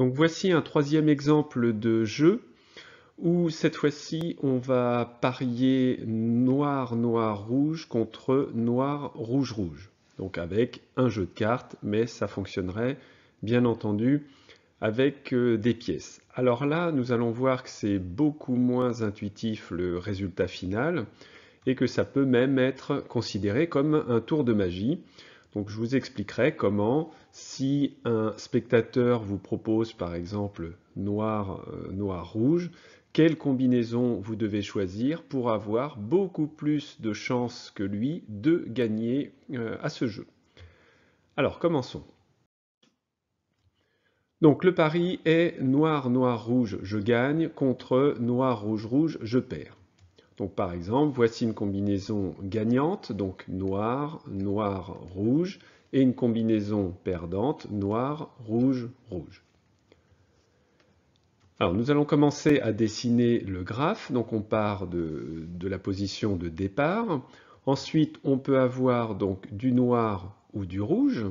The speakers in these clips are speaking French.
Donc voici un troisième exemple de jeu où cette fois-ci on va parier noir, noir, rouge contre noir, rouge, rouge. Donc avec un jeu de cartes, mais ça fonctionnerait bien entendu avec euh, des pièces. Alors là, nous allons voir que c'est beaucoup moins intuitif le résultat final et que ça peut même être considéré comme un tour de magie donc je vous expliquerai comment, si un spectateur vous propose par exemple noir, euh, noir, rouge, quelle combinaison vous devez choisir pour avoir beaucoup plus de chances que lui de gagner euh, à ce jeu. Alors commençons. Donc le pari est noir, noir, rouge, je gagne, contre noir, rouge, rouge, je perds. Donc par exemple, voici une combinaison gagnante, donc noir, noir, rouge, et une combinaison perdante, noir, rouge, rouge. Alors nous allons commencer à dessiner le graphe, donc on part de, de la position de départ. Ensuite, on peut avoir donc du noir ou du rouge.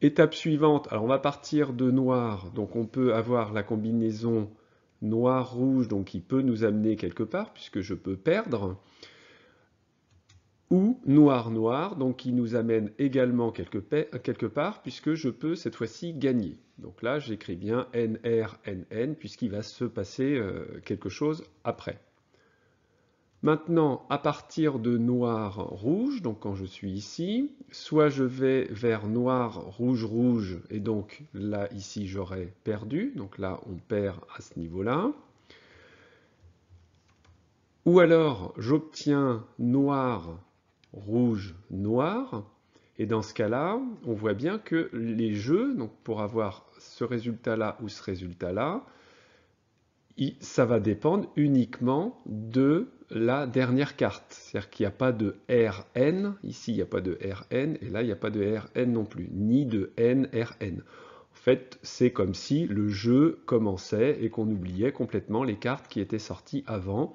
Étape suivante, alors on va partir de noir, donc on peut avoir la combinaison noir-rouge, donc il peut nous amener quelque part, puisque je peux perdre, ou noir-noir, donc il nous amène également quelque, quelque part, puisque je peux cette fois-ci gagner. Donc là, j'écris bien NR, NN, puisqu'il va se passer euh, quelque chose après. Maintenant, à partir de noir, rouge, donc quand je suis ici, soit je vais vers noir, rouge, rouge, et donc là, ici, j'aurais perdu. Donc là, on perd à ce niveau-là. Ou alors, j'obtiens noir, rouge, noir. Et dans ce cas-là, on voit bien que les jeux, donc pour avoir ce résultat-là ou ce résultat-là, ça va dépendre uniquement de la dernière carte. C'est-à-dire qu'il n'y a pas de Rn, ici il n'y a pas de Rn, et là il n'y a pas de Rn non plus, ni de NRN. En fait, c'est comme si le jeu commençait et qu'on oubliait complètement les cartes qui étaient sorties avant.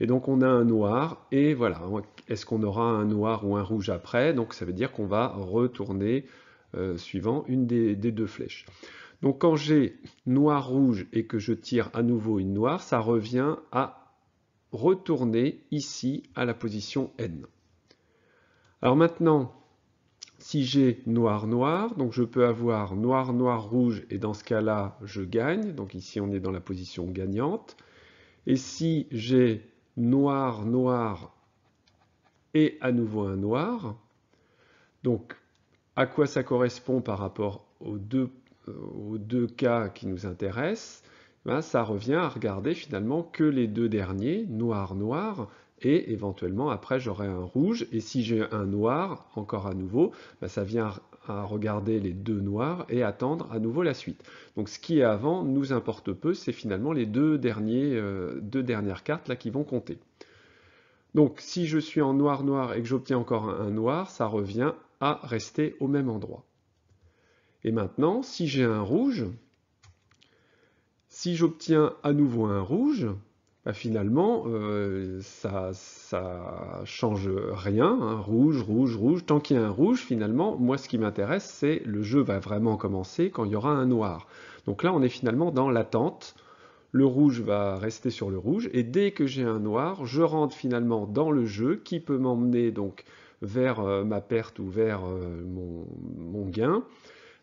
Et donc on a un noir, et voilà, est-ce qu'on aura un noir ou un rouge après Donc ça veut dire qu'on va retourner euh, suivant une des, des deux flèches. Donc quand j'ai noir-rouge et que je tire à nouveau une noire, ça revient à retourner ici à la position N. Alors maintenant, si j'ai noir-noir, donc je peux avoir noir-noir-rouge, et dans ce cas-là, je gagne. Donc ici, on est dans la position gagnante. Et si j'ai noir-noir et à nouveau un noir, donc à quoi ça correspond par rapport aux deux, euh, cas qui nous intéressent ben, ça revient à regarder finalement que les deux derniers, noir-noir, et éventuellement après j'aurai un rouge, et si j'ai un noir, encore à nouveau, ben, ça vient à regarder les deux noirs et attendre à nouveau la suite. Donc ce qui est avant nous importe peu, c'est finalement les deux, derniers, euh, deux dernières cartes là qui vont compter. Donc si je suis en noir-noir et que j'obtiens encore un noir, ça revient à rester au même endroit. Et maintenant, si j'ai un rouge, si j'obtiens à nouveau un rouge, bah, finalement, euh, ça, ça change rien. Hein. Rouge, rouge, rouge. Tant qu'il y a un rouge, finalement, moi, ce qui m'intéresse, c'est le jeu va vraiment commencer quand il y aura un noir. Donc là, on est finalement dans l'attente. Le rouge va rester sur le rouge. Et dès que j'ai un noir, je rentre finalement dans le jeu qui peut m'emmener donc vers euh, ma perte ou vers euh, mon, mon gain.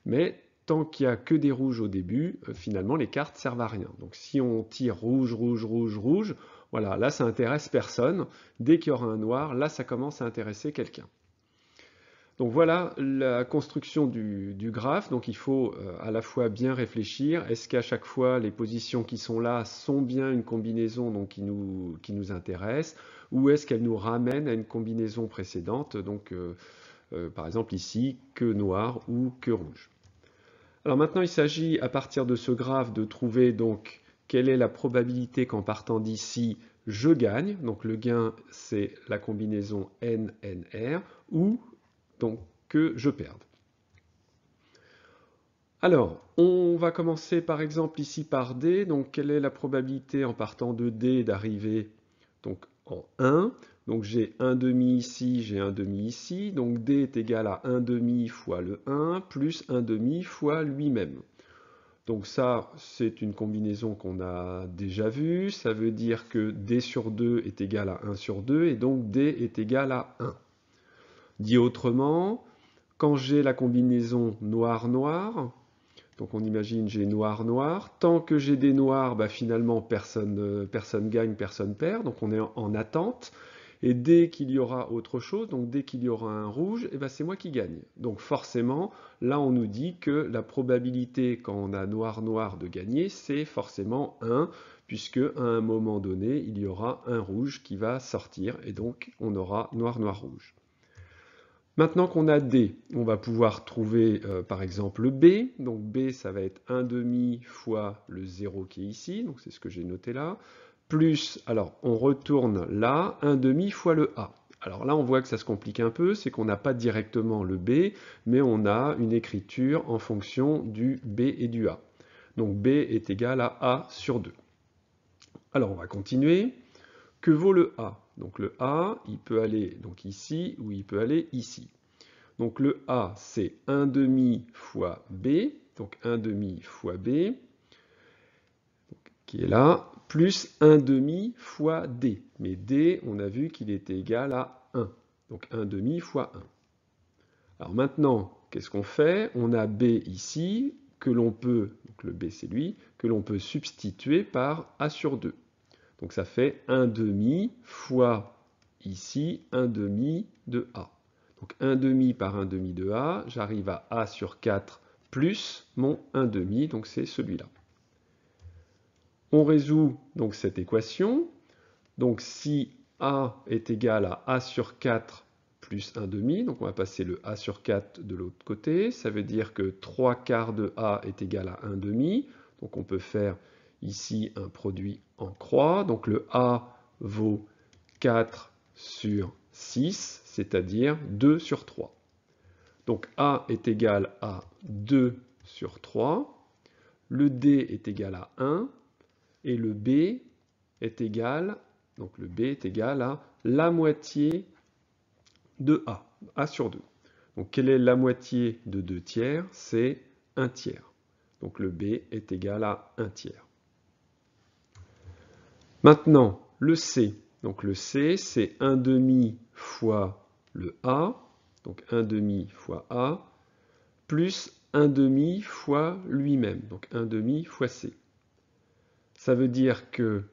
Mais tant qu'il n'y a que des rouges au début, euh, finalement les cartes servent à rien. Donc si on tire rouge, rouge, rouge, rouge, voilà, là ça intéresse personne. Dès qu'il y aura un noir, là ça commence à intéresser quelqu'un. Donc voilà la construction du, graphe, donc il faut euh, à la fois bien réfléchir, est-ce qu'à chaque fois les positions qui sont là sont bien une combinaison donc, qui, nous, qui nous intéresse, ou est-ce qu'elle nous ramène à une combinaison précédente, donc euh, par exemple ici que noir ou que rouge. Alors maintenant, il s'agit à partir de ce graphe de trouver donc quelle est la probabilité qu'en partant d'ici, je gagne. Donc le gain, c'est la combinaison NNR ou donc que je perde. Alors, on va commencer par exemple ici par D. Donc quelle est la probabilité en partant de D d'arriver donc en 1 donc j'ai 1 demi ici, j'ai 1 demi ici. Donc D est égal à 1 demi fois le 1 plus 1 demi fois lui-même. Donc ça, c'est une combinaison qu'on a déjà vue. Ça veut dire que D sur 2 est égal à 1 sur 2 et donc D est égal à 1. Dit autrement, quand j'ai la combinaison noir-noir, donc on imagine j'ai noir-noir, tant que j'ai des noirs, bah finalement personne euh, gagne, personne perd, donc on est en attente. Et dès qu'il y aura autre chose, donc dès qu'il y aura un rouge, eh ben c'est moi qui gagne. Donc forcément, là on nous dit que la probabilité quand on a noir-noir de gagner, c'est forcément 1, puisque à un moment donné, il y aura un rouge qui va sortir, et donc on aura noir-noir-rouge. Maintenant qu'on a D, on va pouvoir trouver euh, par exemple B. Donc B, ça va être demi fois le 0 qui est ici, donc c'est ce que j'ai noté là, plus, alors on retourne là, 1 demi fois le A. Alors là, on voit que ça se complique un peu, c'est qu'on n'a pas directement le B, mais on a une écriture en fonction du B et du A. Donc B est égal à A sur 2. Alors on va continuer. Que vaut le A Donc le A, il peut aller donc ici ou il peut aller ici. Donc le A, c'est 1 demi fois B, donc 1 demi fois B, qui est là, plus 1 demi fois D. Mais D, on a vu qu'il était égal à 1. Donc 1 demi fois 1. Alors maintenant, qu'est-ce qu'on fait On a B ici, que l'on peut, donc le B c'est lui, que l'on peut substituer par A sur 2. Donc ça fait 1 demi fois ici 1 demi de A. Donc 1 demi par 1 demi de A, j'arrive à A sur 4 plus mon 1 demi, donc c'est celui-là. On résout donc cette équation. Donc si A est égal à A sur 4 plus 1 demi, donc on va passer le A sur 4 de l'autre côté, ça veut dire que 3 quarts de A est égal à 1 demi, donc on peut faire ici un produit en croix, donc le A vaut 4 sur 6, c'est-à-dire 2 sur 3. Donc A est égal à 2 sur 3, le D est égal à 1, et le B est égal, donc le B est égal à la moitié de A, A sur 2. Donc quelle est la moitié de 2 tiers C'est 1 tiers. Donc le B est égal à 1 tiers. Maintenant, le C. Donc le C, c'est 1 demi fois le A, donc 1 demi fois A, plus 1 demi fois lui-même, donc 1 demi fois C. Ça veut dire que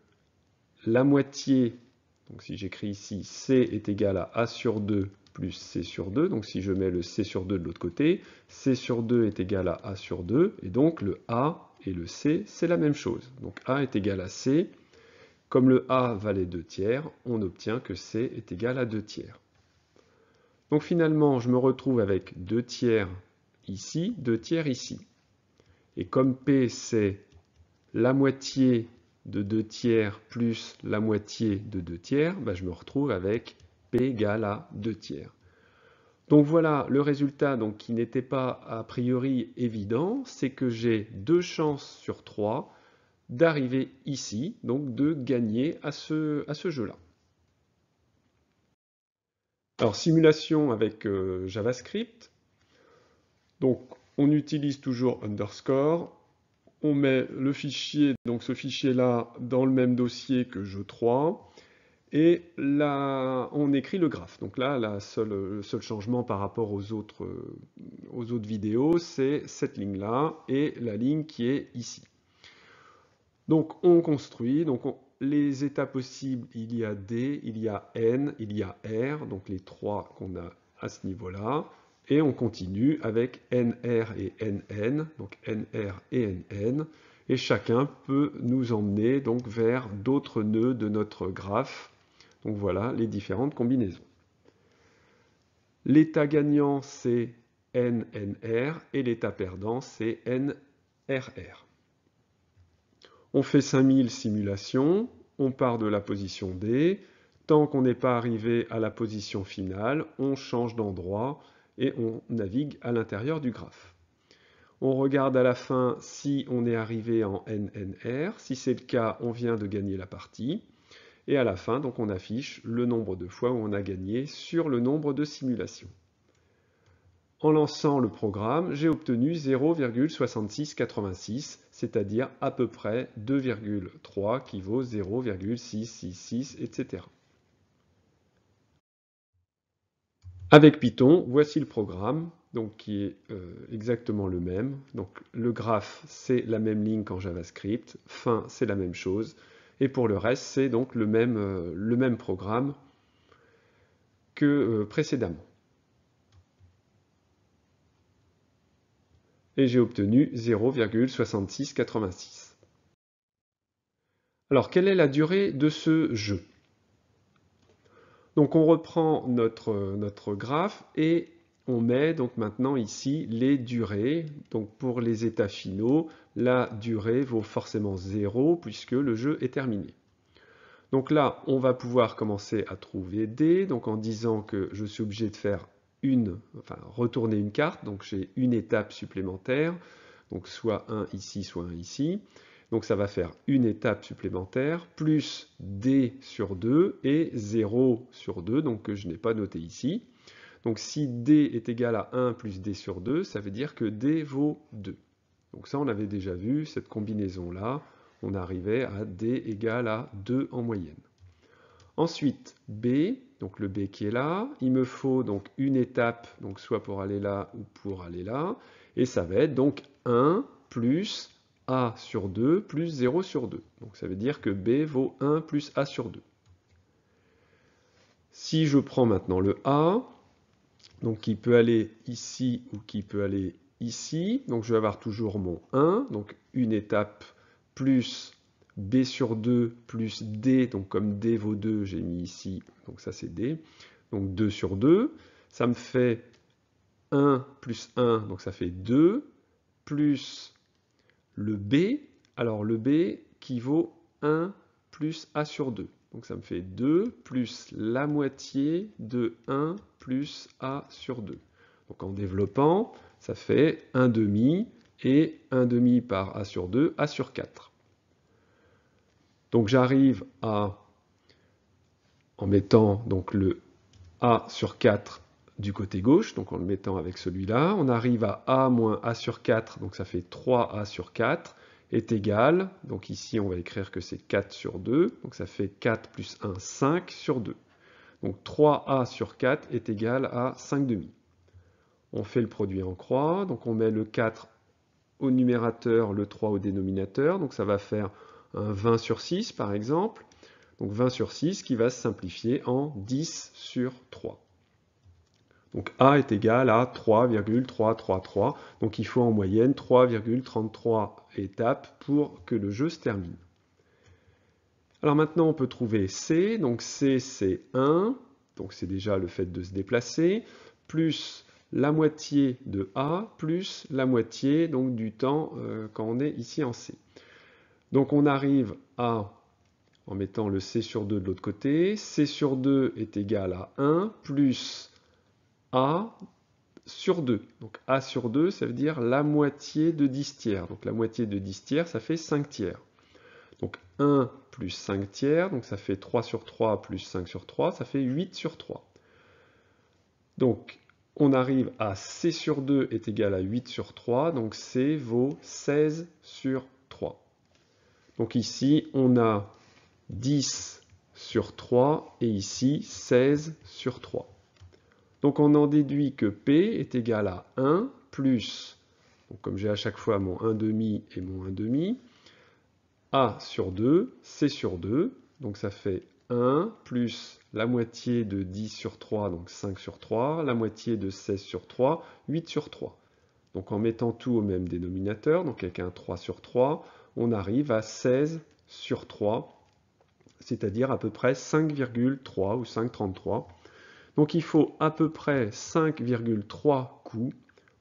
la moitié, donc si j'écris ici C est égal à A sur 2 plus C sur 2, donc si je mets le C sur 2 de l'autre côté, C sur 2 est égal à A sur 2, et donc le A et le C, c'est la même chose. Donc A est égal à C, comme le A valait 2 tiers, on obtient que C est égal à 2 tiers. Donc finalement, je me retrouve avec 2 tiers ici, 2 tiers ici. Et comme P c'est la moitié de 2 tiers plus la moitié de 2 tiers, ben, je me retrouve avec P égale à 2 tiers. Donc voilà, le résultat donc, qui n'était pas a priori évident, c'est que j'ai 2 chances sur 3 d'arriver ici, donc de gagner à ce, jeu-là. Alors simulation avec euh, JavaScript. Donc on utilise toujours underscore, on met le fichier, donc ce fichier-là, dans le même dossier que je 3, et là, on écrit le graphe. Donc là, le seul changement par rapport aux autres, euh, aux autres vidéos, c'est cette ligne-là et la ligne qui est ici. Donc on construit, donc les états possibles, il y a D, il y a N, il y a R, donc les trois qu'on a à ce niveau-là. Et on continue avec NR et NN, donc NR et NN, et chacun peut nous emmener donc vers d'autres nœuds de notre graphe. Donc voilà les différentes combinaisons. L'état gagnant, c'est NNR, et l'état perdant, c'est NRR. On fait 5000 simulations, on part de la position D, tant qu'on n'est pas arrivé à la position finale, on change d'endroit, et on navigue à l'intérieur du graphe. On regarde à la fin si on est arrivé en NNR. Si c'est le cas, on vient de gagner la partie. Et à la fin, donc, on affiche le nombre de fois où on a gagné sur le nombre de simulations. En lançant le programme, j'ai obtenu 0,6686, c'est-à-dire à peu près 2,3 qui vaut 0,666, etc. Avec Python, voici le programme donc qui est euh, exactement le même. Donc le graphe, c'est la même ligne qu'en JavaScript, fin, c'est la même chose, et pour le reste, c'est donc le même, euh, le même, programme que euh, précédemment. Et j'ai obtenu 0,6686. Alors, quelle est la durée de ce jeu donc on reprend notre, notre graphe et on met donc maintenant ici les durées. Donc pour les états finaux, la durée vaut forcément 0 puisque le jeu est terminé. Donc là, on va pouvoir commencer à trouver D, donc en disant que je suis obligé de faire une, enfin retourner une carte, donc j'ai une étape supplémentaire, donc soit un ici, soit 1 ici. Donc ça va faire une étape supplémentaire, plus D sur 2 et 0 sur 2, donc que je n'ai pas noté ici. Donc si D est égal à 1 plus D sur 2, ça veut dire que D vaut 2. Donc ça, on avait déjà vu, cette combinaison-là, on arrivait à D égal à 2 en moyenne. Ensuite, B, donc le B qui est là, il me faut donc une étape, donc soit pour aller là ou pour aller là, et ça va être donc 1 plus a sur 2 plus 0 sur 2. Donc ça veut dire que b vaut 1 plus a sur 2. Si je prends maintenant le a, donc qui peut aller ici ou qui peut aller ici, donc je vais avoir toujours mon 1, donc une étape plus b sur 2 plus d, donc comme d vaut 2, j'ai mis ici, donc ça c'est d, donc 2 sur 2, ça me fait 1 plus 1, donc ça fait 2, plus le B, alors le B qui vaut 1 plus A sur 2. Donc ça me fait 2 plus la moitié de 1 plus A sur 2. Donc en développant, ça fait 1 demi et 1 demi par A sur 2, A sur 4. Donc j'arrive à, en mettant donc le A sur 4 du côté gauche, donc en le mettant avec celui-là. On arrive à a moins a sur 4, donc ça fait 3a sur 4 est égal, donc ici on va écrire que c'est 4 sur 2, donc ça fait 4 plus 1, 5 sur 2. Donc 3a sur 4 est égal à 5 demi. On fait le produit en croix, donc on met le 4 au numérateur, le 3 au dénominateur, donc ça va faire un 20 sur 6 par exemple, donc 20 sur 6 qui va se simplifier en 10 sur 3. Donc A est égal à 3,333. Donc il faut en moyenne 3,33 étapes pour que le jeu se termine. Alors maintenant, on peut trouver C. Donc C, c'est 1. Donc c'est déjà le fait de se déplacer. Plus la moitié de A, plus la moitié donc, du temps euh, quand on est ici en C. Donc on arrive à, en mettant le C sur 2 de l'autre côté, C sur 2 est égal à 1 plus a sur 2. Donc A sur 2, ça veut dire la moitié de 10 tiers. Donc la moitié de 10 tiers, ça fait 5 tiers. Donc 1 plus 5 tiers, donc ça fait 3 sur 3 plus 5 sur 3, ça fait 8 sur 3. Donc on arrive à C sur 2 est égal à 8 sur 3, donc C vaut 16 sur 3. Donc ici, on a 10 sur 3 et ici 16 sur 3. Donc on en déduit que P est égal à 1 plus, comme j'ai à chaque fois mon 1,5 et mon 1,5, A sur 2, C sur 2, donc ça fait 1 plus la moitié de 10 sur 3, donc 5 sur 3, la moitié de 16 sur 3, 8 sur 3. Donc en mettant tout au même dénominateur, donc avec un 3 sur 3, on arrive à 16 sur 3, c'est-à-dire à peu près 5,3 ou 5,33. Donc il faut à peu près 5,3 coups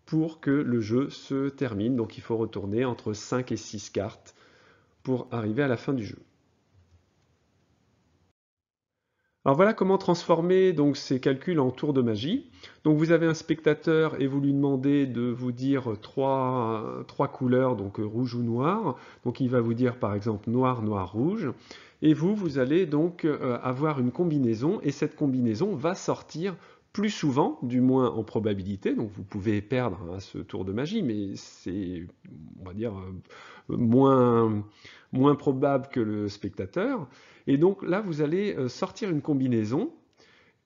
pour que le jeu se termine. Donc il faut retourner entre 5 et 6 cartes pour arriver à la fin du jeu. Alors voilà comment transformer donc ces calculs en tour de magie. Donc vous avez un spectateur et vous lui demandez de vous dire trois, trois couleurs, donc rouge ou noir. Donc il va vous dire par exemple noir, noir, rouge. Et vous, vous allez donc euh, avoir une combinaison, et cette combinaison va sortir plus souvent, du moins en probabilité, donc vous pouvez perdre hein, ce tour de magie, mais c'est, on va dire, euh, moins, moins probable que le spectateur. Et donc là, vous allez euh, sortir une combinaison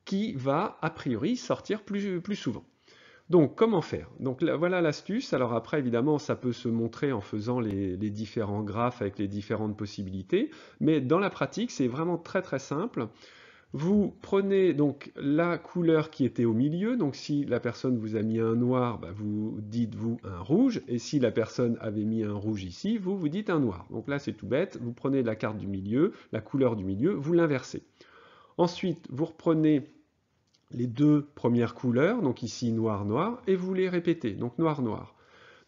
qui va, a priori, sortir plus, plus souvent. Donc, comment faire Donc voilà l'astuce. Alors après, évidemment, ça peut se montrer en faisant les, différents graphes avec les différentes possibilités, mais dans la pratique, c'est vraiment très très simple. Vous prenez donc la couleur qui était au milieu, donc si la personne vous a mis un noir, bah, vous dites vous un rouge, et si la personne avait mis un rouge ici, vous vous dites un noir. Donc là c'est tout bête, vous prenez la carte du milieu, la couleur du milieu, vous l'inversez. Ensuite, vous reprenez les deux premières couleurs, donc ici noir-noir, et vous les répétez, donc noir-noir.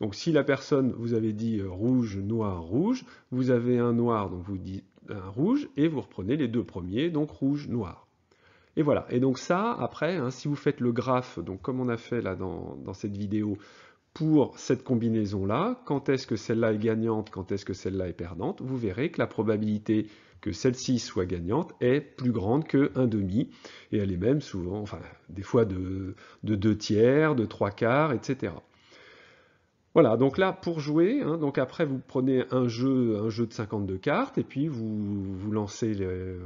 Donc si la personne vous avait dit euh, rouge, noir, rouge, vous avez un noir, donc vous dites un rouge, et vous reprenez les deux premiers, donc rouge, noir. Et voilà, et donc ça, après, hein, si vous faites le graphe, donc comme on a fait là dans, dans cette vidéo, pour cette combinaison-là, quand est-ce que celle-là est gagnante, quand est-ce que celle-là est perdante, vous verrez que la probabilité que celle-ci soit gagnante est plus grande que 1 demi, et elle est même souvent, enfin des fois de, deux tiers, de trois quarts, etc. Voilà, donc là, pour jouer, hein, donc après vous prenez un jeu, un jeu de 52 cartes, et puis vous, vous lancez, euh,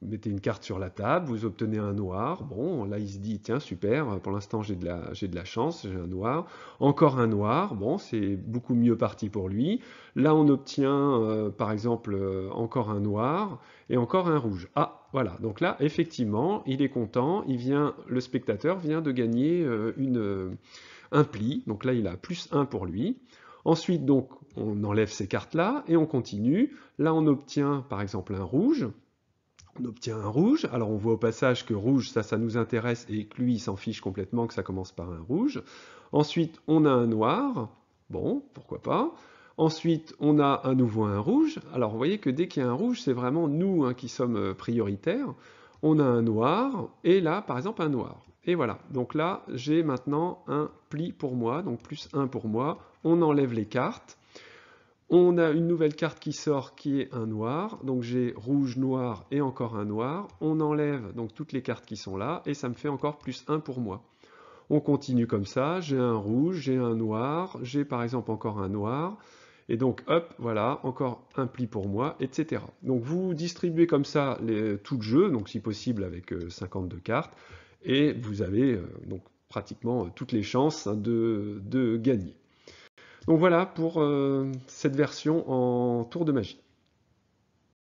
mettez une carte sur la table, vous obtenez un noir, bon, là il se dit, tiens, super, pour l'instant j'ai de, la, de la chance, j'ai un noir, encore un noir, bon, c'est beaucoup mieux parti pour lui, là on obtient, euh, par exemple, euh, encore un noir, et encore un rouge. Ah, voilà, donc là, effectivement, il est content, il vient, le spectateur vient de gagner une un pli, donc là il a plus 1 pour lui. Ensuite, donc, on enlève ces cartes-là et on continue. Là, on obtient par exemple un rouge. On obtient un rouge. Alors, on voit au passage que rouge, ça, ça nous intéresse et que lui, il s'en fiche complètement que ça commence par un rouge. Ensuite, on a un noir. Bon, pourquoi pas. Ensuite, on a à nouveau un rouge. Alors, vous voyez que dès qu'il y a un rouge, c'est vraiment nous hein, qui sommes euh, prioritaires. On a un noir et là, par exemple, un noir. Et voilà, donc là, j'ai maintenant un pli pour moi, donc plus 1 pour moi. On enlève les cartes. On a une nouvelle carte qui sort qui est un noir. Donc j'ai rouge, noir et encore un noir. On enlève donc toutes les cartes qui sont là et ça me fait encore plus 1 pour moi. On continue comme ça, j'ai un rouge, j'ai un noir, j'ai par exemple encore un noir. Et donc, hop, voilà, encore un pli pour moi, etc. Donc vous distribuez comme ça les, tout le jeu, donc si possible avec 52 euh, cartes et vous avez euh, donc pratiquement euh, toutes les chances hein, de, de gagner. Donc voilà pour euh, cette version en tour de magie.